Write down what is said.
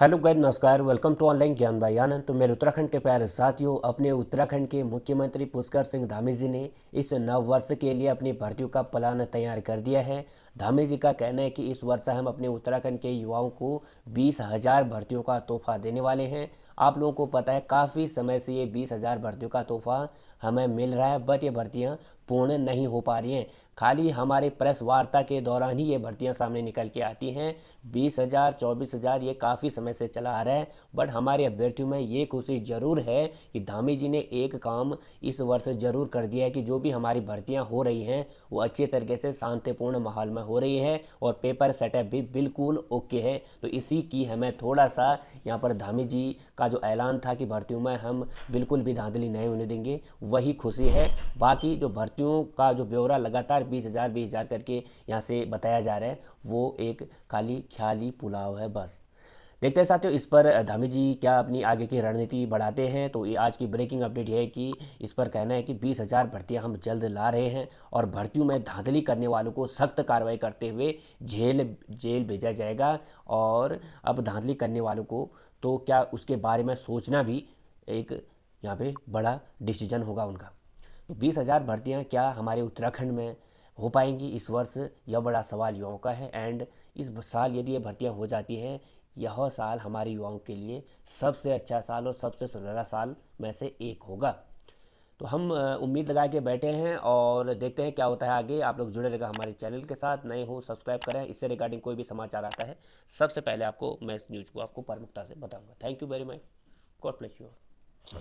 hello गैर नमस्कार welcome to online ज्ञान भाई आनंद तो मेरे उत्तराखंड के प्यारे साथियों अपने उत्तराखंड के मुख्यमंत्री पुष्कर सिंह धामी जी ने इस नव वर्ष के लिए अपनी भर्तियों का प्लान तैयार कर दिया है धामी जी का कहना है कि इस वर्ष हम अपने उत्तराखंड के युवाओं को बीस हज़ार भर्तियों का तोहफा देने वाले हैं आप लोगों को पता है काफ़ी समय से ये बीस हज़ार भर्तियों का तोहफा हमें मिल रहा है बट ये भर्तियाँ पूर्ण नहीं हो पा रही हैं खाली हमारे प्रेस वार्ता के दौरान ही ये भर्तियां सामने निकल के आती हैं बीस हज़ार चौबीस हज़ार ये काफ़ी समय से चला आ रहा है बट हमारे अभ्यर्थियों में ये खुशी ज़रूर है कि धामी जी ने एक काम इस वर्ष ज़रूर कर दिया है कि जो भी हमारी भर्तियां हो रही हैं वो अच्छे तरीके से शांतिपूर्ण माहौल में हो रही है और पेपर सेटअप भी बिल्कुल ओके है तो इसी की हमें थोड़ा सा यहाँ पर धामी जी का जो ऐलान था कि भर्तियों में हम बिल्कुल भी धांधली नहीं होने देंगे वही खुशी है बाकी जो भर्तियों का जो ब्यौरा लगातार बीस हज़ार बीस हज़ार करके यहाँ से बताया जा रहा है वो एक खाली ख्याली पुलाव है बस देखते हैं साथियों इस पर धामी जी क्या अपनी आगे की रणनीति बढ़ाते हैं तो ये आज की ब्रेकिंग अपडेट है कि इस पर कहना है कि बीस हज़ार भर्तियाँ हम जल्द ला रहे हैं और भर्तियों में धांधली करने वालों को सख्त कार्रवाई करते हुए जेल जेल भेजा जाएगा और अब धांधली करने वालों को तो क्या उसके बारे में सोचना भी एक यहाँ पे बड़ा डिसीजन होगा उनका तो बीस हज़ार भर्तियाँ क्या हमारे उत्तराखंड में हो पाएंगी इस वर्ष यह बड़ा सवाल युवाओं का है एंड इस साल यदि ये भर्तियाँ हो जाती हैं यह साल हमारे युवाओं के लिए सबसे अच्छा साल और सबसे सुनहरा साल में से एक होगा तो हम उम्मीद लगा के बैठे हैं और देखते हैं क्या होता है आगे आप लोग जुड़े रहेगा हमारे चैनल के साथ नए हो सब्सक्राइब करें इससे रिगार्डिंग कोई भी समाचार आता है सबसे पहले आपको मैं इस न्यूज़ को आपको प्रमुखता से बताऊंगा thank you very much God bless you